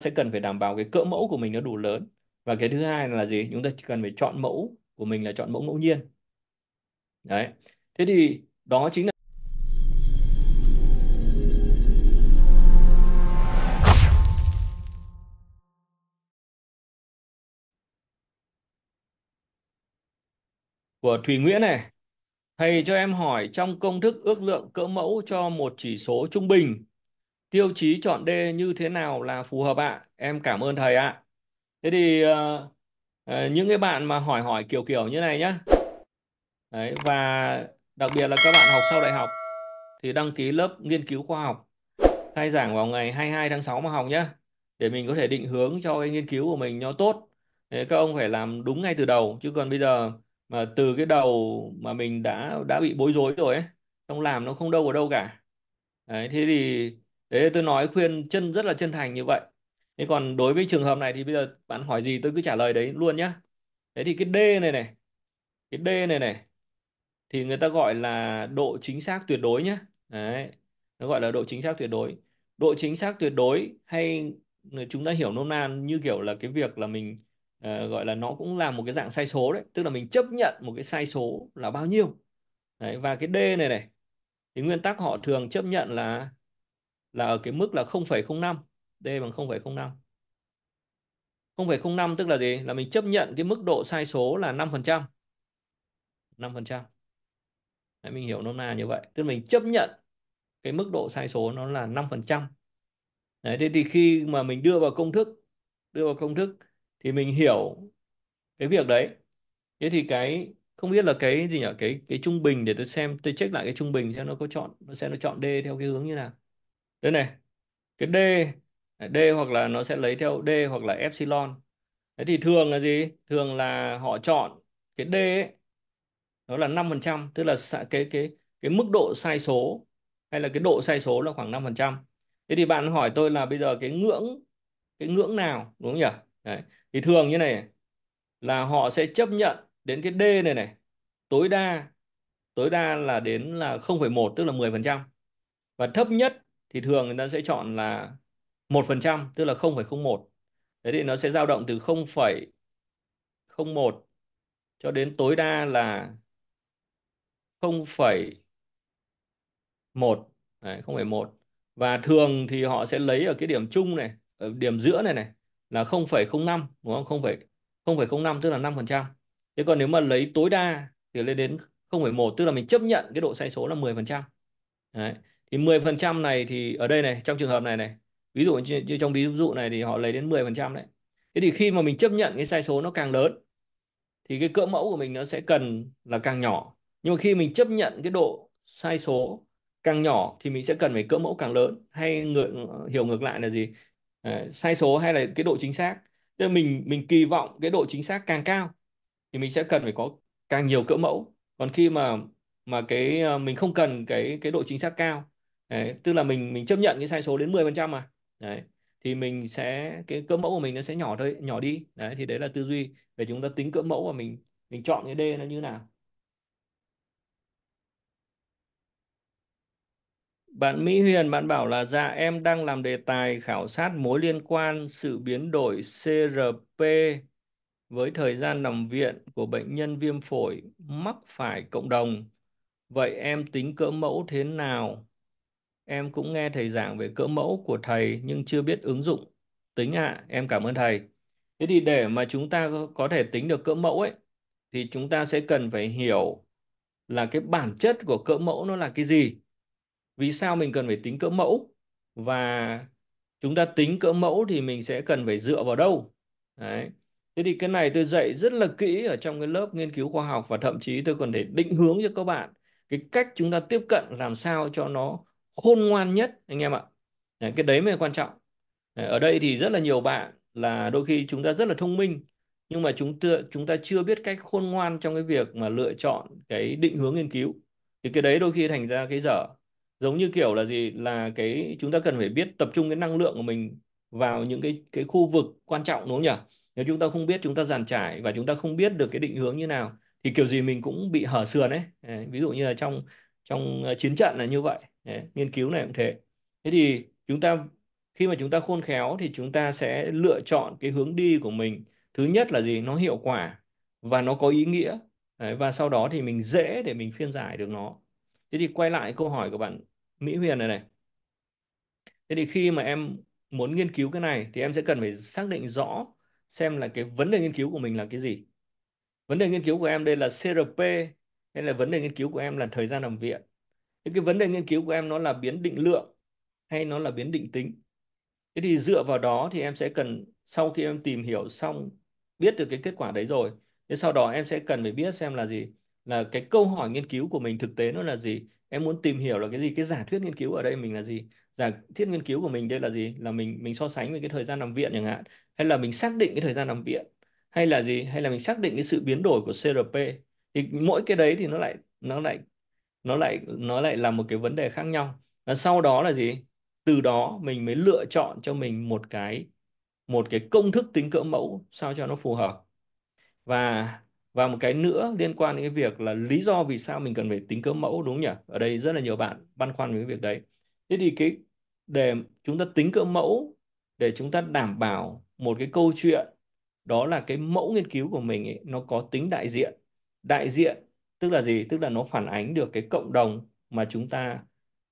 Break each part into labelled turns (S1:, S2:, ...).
S1: sẽ cần phải đảm bảo cái cỡ mẫu của mình nó đủ lớn và cái thứ hai là gì chúng ta chỉ cần phải chọn mẫu của mình là chọn mẫu ngẫu nhiên đấy thế thì đó chính là của Thùy Nguyễn này thầy cho em hỏi trong công thức ước lượng cỡ mẫu cho một chỉ số trung bình tiêu chí chọn D như thế nào là phù hợp ạ? À? Em cảm ơn thầy ạ. À. Thế thì uh, những cái bạn mà hỏi hỏi kiểu kiểu như này nhá. Đấy, và đặc biệt là các bạn học sau đại học thì đăng ký lớp nghiên cứu khoa học khai giảng vào ngày 22 tháng 6 mà học nhá để mình có thể định hướng cho cái nghiên cứu của mình nó tốt Đấy, các ông phải làm đúng ngay từ đầu chứ còn bây giờ mà từ cái đầu mà mình đã đã bị bối rối rồi ấy không làm nó không đâu vào đâu cả Đấy, thế thì đấy tôi nói khuyên chân rất là chân thành như vậy thế còn đối với trường hợp này thì bây giờ bạn hỏi gì tôi cứ trả lời đấy luôn nhá thế thì cái d này này cái d này này thì người ta gọi là độ chính xác tuyệt đối nhá. đấy nó gọi là độ chính xác tuyệt đối độ chính xác tuyệt đối hay chúng ta hiểu nôm na như kiểu là cái việc là mình uh, gọi là nó cũng là một cái dạng sai số đấy tức là mình chấp nhận một cái sai số là bao nhiêu đấy, và cái d này này thì nguyên tắc họ thường chấp nhận là là ở cái mức là 0,05 D bằng 0,05 0,05 tức là gì? Là mình chấp nhận cái mức độ sai số là 5%. 5%. Đấy, mình hiểu nó là như vậy. Tức là mình chấp nhận cái mức độ sai số nó là 5%. Đấy, thế thì khi mà mình đưa vào công thức, đưa vào công thức thì mình hiểu cái việc đấy. Thế thì cái không biết là cái gì nhỉ? Cái cái trung bình để tôi xem, tôi check lại cái trung bình xem nó có chọn nó sẽ nó chọn D theo cái hướng như nào đây này cái D à, D hoặc là nó sẽ lấy theo D hoặc là epsilon thế thì thường là gì thường là họ chọn cái D ấy, nó là 5% tức là cái cái cái mức độ sai số hay là cái độ sai số là khoảng 5%. Thế thì bạn hỏi tôi là bây giờ cái ngưỡng cái ngưỡng nào đúng không nhỉ? Đấy. Thì thường như này là họ sẽ chấp nhận đến cái D này này tối đa tối đa là đến là 0,1 tức là 10% và thấp nhất thì thường người ta sẽ chọn là một phần trăm tức là 0,01 thế thì nó sẽ dao động từ 0,01 cho đến tối đa là 0,1 Đấy, 0,1 và thường thì họ sẽ lấy ở cái điểm chung này ở điểm giữa này này là 0,05 đúng không 0,05 tức là 5% thế còn nếu mà lấy tối đa thì lên đến 0,1 tức là mình chấp nhận cái độ sai số là 10% Đấy thì 10% này thì ở đây này trong trường hợp này này ví dụ như trong ví dụ này thì họ lấy đến 10% đấy thế thì khi mà mình chấp nhận cái sai số nó càng lớn thì cái cỡ mẫu của mình nó sẽ cần là càng nhỏ nhưng mà khi mình chấp nhận cái độ sai số càng nhỏ thì mình sẽ cần phải cỡ mẫu càng lớn hay ngược hiểu ngược lại là gì à, sai số hay là cái độ chính xác tức là mình mình kỳ vọng cái độ chính xác càng cao thì mình sẽ cần phải có càng nhiều cỡ mẫu còn khi mà mà cái ờ, mình không cần cái cái độ chính xác cao đấy, tức là mình mình chấp nhận cái sai số đến 10 phần trăm mà đấy thì mình sẽ cái cỡ mẫu của mình nó sẽ nhỏ thôi nhỏ đi đấy thì đấy là tư duy để chúng ta tính cỡ mẫu và mình mình chọn cái D nó như nào Bạn Mỹ Huyền bạn bảo là dạ em đang làm đề tài khảo sát mối liên quan sự biến đổi CRP với thời gian nằm viện của bệnh nhân viêm phổi mắc phải cộng đồng. Vậy em tính cỡ mẫu thế nào Em cũng nghe thầy giảng về cỡ mẫu của thầy nhưng chưa biết ứng dụng. Tính ạ, à, em cảm ơn thầy. Thế thì để mà chúng ta có thể tính được cỡ mẫu ấy thì chúng ta sẽ cần phải hiểu là cái bản chất của cỡ mẫu nó là cái gì. Vì sao mình cần phải tính cỡ mẫu và chúng ta tính cỡ mẫu thì mình sẽ cần phải dựa vào đâu. Đấy. Thế thì cái này tôi dạy rất là kỹ ở trong cái lớp nghiên cứu khoa học và thậm chí tôi còn để định hướng cho các bạn cái cách chúng ta tiếp cận làm sao cho nó khôn ngoan nhất anh em ạ đấy, cái đấy mới quan trọng đấy, ở đây thì rất là nhiều bạn là đôi khi chúng ta rất là thông minh nhưng mà chúng ta chúng ta chưa biết cách khôn ngoan trong cái việc mà lựa chọn cái định hướng nghiên cứu thì cái đấy đôi khi thành ra cái dở giống như kiểu là gì là cái chúng ta cần phải biết tập trung cái năng lượng của mình vào những cái cái khu vực quan trọng đúng không nhỉ nếu chúng ta không biết chúng ta giàn trải và chúng ta không biết được cái định hướng như nào thì kiểu gì mình cũng bị hở sườn ấy ví dụ như là trong trong ờ, chiến trận là như vậy Đấy, nghiên cứu này cũng thế thế thì chúng ta khi mà chúng ta khôn khéo thì chúng ta sẽ lựa chọn cái hướng đi của mình thứ nhất là gì nó hiệu quả và nó có ý nghĩa Đấy, và sau đó thì mình dễ để mình phiên giải được nó thế thì quay lại câu hỏi của bạn mỹ huyền này này thế thì khi mà em muốn nghiên cứu cái này thì em sẽ cần phải xác định rõ xem là cái vấn đề nghiên cứu của mình là cái gì vấn đề nghiên cứu của em đây là crp hay là vấn đề nghiên cứu của em là thời gian nằm viện nhưng cái vấn đề nghiên cứu của em nó là biến định lượng hay nó là biến định tính thế thì dựa vào đó thì em sẽ cần sau khi em tìm hiểu xong biết được cái kết quả đấy rồi thế sau đó em sẽ cần phải biết xem là gì là cái câu hỏi nghiên cứu của mình thực tế nó là gì em muốn tìm hiểu là cái gì cái giả thuyết nghiên cứu ở đây mình là gì giả thuyết nghiên cứu của mình đây là gì là mình mình so sánh với cái thời gian nằm viện chẳng hạn hay là mình xác định cái thời gian nằm viện hay là gì hay là mình xác định cái sự biến đổi của crp thì mỗi cái đấy thì nó lại nó lại nó lại nó lại là một cái vấn đề khác nhau và sau đó là gì từ đó mình mới lựa chọn cho mình một cái một cái công thức tính cỡ mẫu sao cho nó phù hợp và và một cái nữa liên quan đến cái việc là lý do vì sao mình cần phải tính cỡ mẫu đúng không nhỉ ở đây rất là nhiều bạn băn khoăn về cái việc đấy thế thì cái để chúng ta tính cỡ mẫu để chúng ta đảm bảo một cái câu chuyện đó là cái mẫu nghiên cứu của mình ấy, nó có tính đại diện đại diện tức là gì tức là nó phản ánh được cái cộng đồng mà chúng ta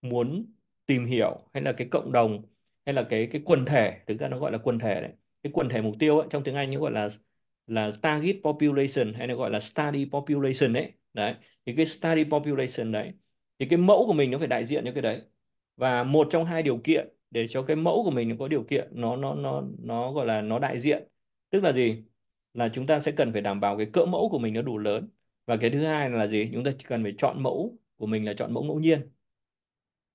S1: muốn tìm hiểu hay là cái cộng đồng hay là cái cái quần thể thực ra nó gọi là quần thể đấy cái quần thể mục tiêu ấy, trong tiếng Anh nó gọi là là target population hay là gọi là study population đấy đấy thì cái study population đấy thì cái mẫu của mình nó phải đại diện cho cái đấy và một trong hai điều kiện để cho cái mẫu của mình nó có điều kiện nó nó nó nó gọi là nó đại diện tức là gì là chúng ta sẽ cần phải đảm bảo cái cỡ mẫu của mình nó đủ lớn và cái thứ hai là gì chúng ta chỉ cần phải chọn mẫu của mình là chọn mẫu ngẫu nhiên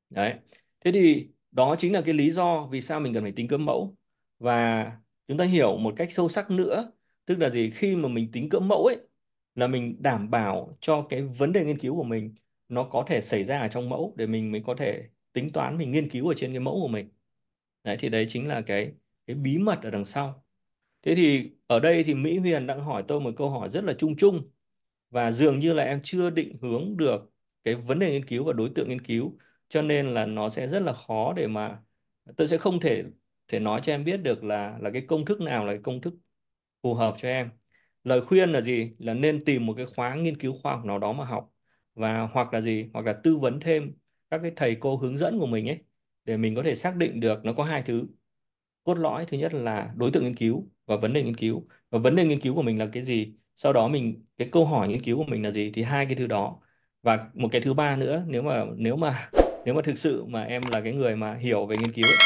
S1: đấy thế thì đó chính là cái lý do vì sao mình cần phải tính cỡ mẫu và chúng ta hiểu một cách sâu sắc nữa tức là gì khi mà mình tính cỡ mẫu ấy là mình đảm bảo cho cái vấn đề nghiên cứu của mình nó có thể xảy ra ở trong mẫu để mình mới có thể tính toán mình nghiên cứu ở trên cái mẫu của mình đấy thì đấy chính là cái cái bí mật ở đằng sau thế thì ở đây thì mỹ huyền đang hỏi tôi một câu hỏi rất là chung chung và dường như là em chưa định hướng được cái vấn đề nghiên cứu và đối tượng nghiên cứu cho nên là nó sẽ rất là khó để mà tôi sẽ không thể thể nói cho em biết được là là cái công thức nào là cái công thức phù hợp cho em lời khuyên là gì là nên tìm một cái khóa nghiên cứu khoa học nào đó mà học và hoặc là gì hoặc là tư vấn thêm các cái thầy cô hướng dẫn của mình ấy để mình có thể xác định được nó có hai thứ cốt lõi thứ nhất là đối tượng nghiên cứu và vấn đề nghiên cứu và vấn đề nghiên cứu của mình là cái gì sau đó mình cái câu hỏi nghiên cứu của mình là gì thì hai cái thứ đó và một cái thứ ba nữa nếu mà nếu mà nếu mà thực sự mà em là cái người mà hiểu về nghiên cứu ấy,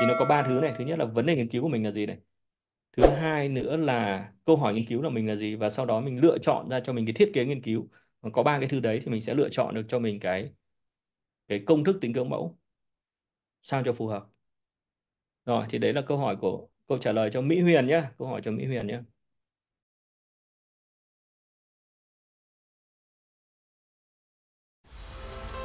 S1: thì nó có ba thứ này thứ nhất là vấn đề nghiên cứu của mình là gì này thứ hai nữa là câu hỏi nghiên cứu là mình là gì và sau đó mình lựa chọn ra cho mình cái thiết kế nghiên cứu và có ba cái thứ đấy thì mình sẽ lựa chọn được cho mình cái cái công thức tính cưỡng mẫu sao cho phù hợp rồi thì đấy là câu hỏi của câu trả lời cho Mỹ Huyền nhé câu hỏi cho Mỹ Huyền nhé